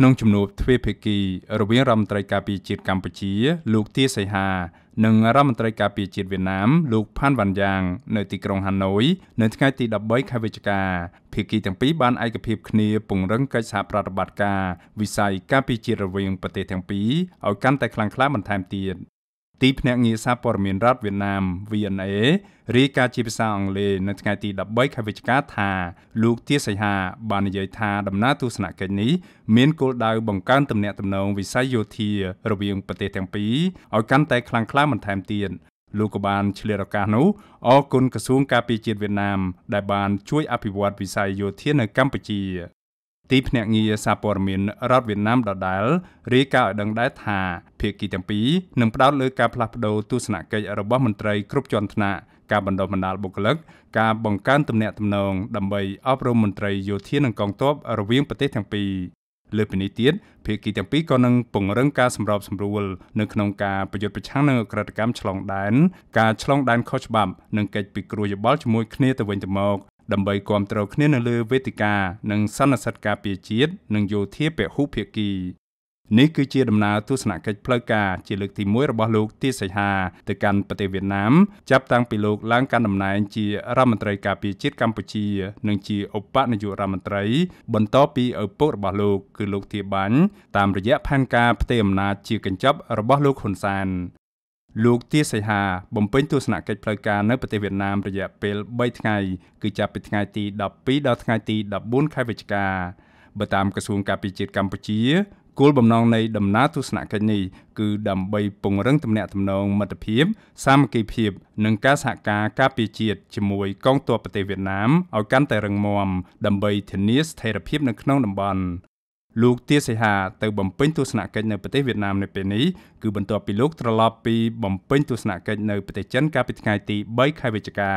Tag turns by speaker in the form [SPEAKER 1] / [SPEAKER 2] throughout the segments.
[SPEAKER 1] ក្នុងជំនួបទ្វេភាគីរវាងរដ្ឋមន្ត្រីការពារជាតិកម្ពុជា លោកទាសីហា និងរដ្ឋមន្ត្រីការពារជាតិវៀតណាមលោកផាន់វ៉ាន់យ៉ាងនៅទីក្រុងហាណូយនៅថ្ងៃទី13ខែវិច្ឆិកាភាគីទាំងពីរបានឯកភាពគ្នាពង្រឹងកិច្ចសហប្រតិបត្តិការវិស័យការពារជាតិរវាងប្រទេសទាំងពីរឲ្យកាន់តែខ្លាំងក្លាបន្ថែមទៀតទីភ្នាក់ងារសារព័ត៌មានរដ្ឋវៀតណាម VNA រាយការណ៍ជាភាសាអង់គ្លេសនៅថ្ងៃទី13ខែវិច្ឆិកាថាលោកទាសីហាបាននិយាយថាដំណើរទស្សនកិច្ចនេះមានគោលដៅបង្កើនទំនាក់ទំនងវិស័យយោធារវាងប្រទេសទាំងពីរឲ្យកាន់តែខ្លាំងក្លាបន្ថែមទៀតលោកក៏បានឆ្លៀតឱកាសនោះអរគុណក្រសួងការពារជាតិវៀតណាម ដែលបានជួយអភិវឌ្ឍវិស័យយោធានៅកម្ពុជាទីភ្នាក់ងារសារព័ត៌មានរដ្ឋវៀតណាមដដែលរាយការណ៍ឲ្យដឹងដែរថាភាគីទាំងពីរនឹងផ្ដោតលើការផ្លាស់ប្តូរទស្សនកិច្ចរបស់មន្ត្រីគ្រប់ជាន់ថ្នាក់ការបណ្ដុះបណ្ដាលបុគ្គលិកការបង្កើនទំនាក់ទំនងដើម្បីអប់រំមន្ត្រីយោធានិងកងទ័ពរវាងប្រទេសទាំងពីរលើពីនេះទៀតភាគីទាំងពីរក៏នឹងពង្រឹងការសម្របសម្រួលនៅក្នុងការប្រយុទ្ធប្រឆាំងនឹងអក្រិតកម្មឆ្លងដែនការឆ្លងដែនខុសច្បាប់និងកិច្ចពិគ្រោះយោបល់ជាមួយគ្នាទៅវិញទៅមកដើម្បីគាំទ្រគ្នានៅលើវេទិកានិងសន្និសីទការពារជាតិនិងយោធាពហុភាគីនេះគឺជាដំណើរទស្សនកិច្ចផ្លូវការជាលើកទី1របស់លោកទាសីហាទៅកាន់ប្រទេសវៀតណាម ចាប់តាំងពីលោកឡើងកាន់តំណែងជារដ្ឋមន្ត្រីការពារជាតិកម្ពុជានិងជាឧបនាយករដ្ឋមន្ត្រីបន្តពីឪពុករបស់លោក គឺលោកធាបាញ់តាមរយៈផែនការផ្ទេរអំណាចជាកញ្ចប់របស់លោកហ៊ុនសែនលោកទាសីហាបំពេញទស្សនកិច្ចផ្លូវការនៅប្រទេសវៀតណាមរយៈពេល3ថ្ងៃគឺចាប់ពីថ្ងៃទី12ដល់ថ្ងៃទី14ខែវិច្ឆិកាបើតាមក្រសួងការពារជាតិកម្ពុជាគោលបំណងនៃ ដំណើរទស្សនកិច្ចនេះគឺដើម្បីពង្រឹងទំនាក់ទំនងមិត្តភាព សាមគ្គីភាពនិងការសហការការពារជាតិជាមួយកងទ័ពប្រទេសវៀតណាមឲ្យកាន់តែរឹងមាំដើម្បីធានាស្ថិរភាពនៅក្នុងតំបន់លោកទាសីហាទៅបំពេញទស្សនកិច្ចនៅប្រទេសវៀតណាមនៅពេលនេះគឺបន្ទាប់ពីលោកត្រឡប់ពី បំពេញទស្សនកិច្ចនៅប្រទេសចិនកាលពីថ្ងៃទី3ខែវិច្ឆិកា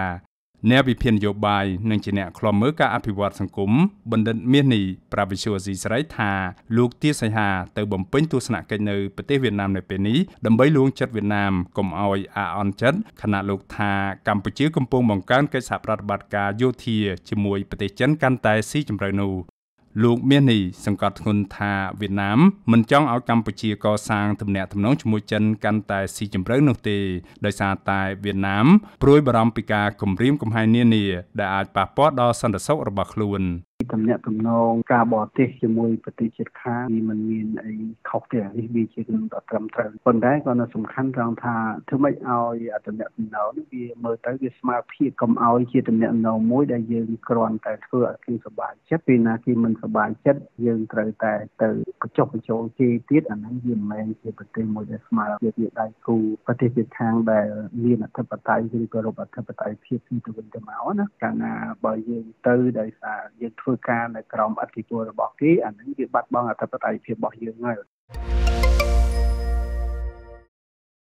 [SPEAKER 1] អ្នកវិភាគនយោបាយនិងជាអ្នកខ្លំមើលការអភិវឌ្ឍសង្គមបណ្ឌិត មាសនេះប្រាវិសុវស៊ីស្រីថា លោកទាសីហាទៅបំពេញទស្សនកិច្ចនៅប្រទេសវៀតណាមនៅពេលនេះដើម្បីលួងចិត្តវៀតណាមកុំឲ្យអាអន់ចិត្តខណៈលោកថាកម្ពុជាកំពុងបង្កើនកិច្ចសហប្រតិបត្តិការយោធាជាមួយប្រទេសចិនកាន់តែស៊ីជម្រៅនោះលោកមាននីសង្កត់ធ្ងន់ថាវៀតណាមមិនចង់ឲ្យកម្ពុជាកសាងទំនាក់ទំនងជាមួយចិនកាន់តែស៊ីជម្រៅនោះទេដោយសារតែវៀតណាមព្រួយបារម្ភពីការគំរាមកំហែងនានាដែលអាចប៉ះពាល់ដល់សន្តិសុខរបស់ខ្លួន
[SPEAKER 2] ទំនាក់ទំនងការបរទេសជាមួយប្រទេសជិតខាងវាមិនមានអីខុសទេនេះវាជារឿងដ៏ត្រឹមត្រូវប៉ុន្តែគាត់នៅសំខាន់ត្រង់ថាធ្វើម៉េចឲ្យទំនាក់ទំនងនេះវាមើលទៅវាស្មើភាពកុំឲ្យជាទំនាក់ទំនងមួយដែលយើងគ្រាន់តែធ្វើឲ្យគេសប្បាយចិត្តពេលណាគេមិនសប្បាយចិត្តយើងត្រូវតែទៅបញ្ចុះបញ្ចូលគេទៀតអាហ្នឹងវាមិនមែនជាប្រទេសមួយដែលស្មើភាពជាដៃគូប្រទេសជិតខាងដែលមានអធិបតេយ្យឬក៏របបអធិបតេយ្យភាពពីទៅវិញទៅមកណាកាលណាបើយើងទៅដោយសារយើងធ្វើធ្វើការនៅក្រោមអធិបុលរបស់គេអានឹងវាបាត់បង់អធិបតេយ្យភាពរបស់យើងហើយ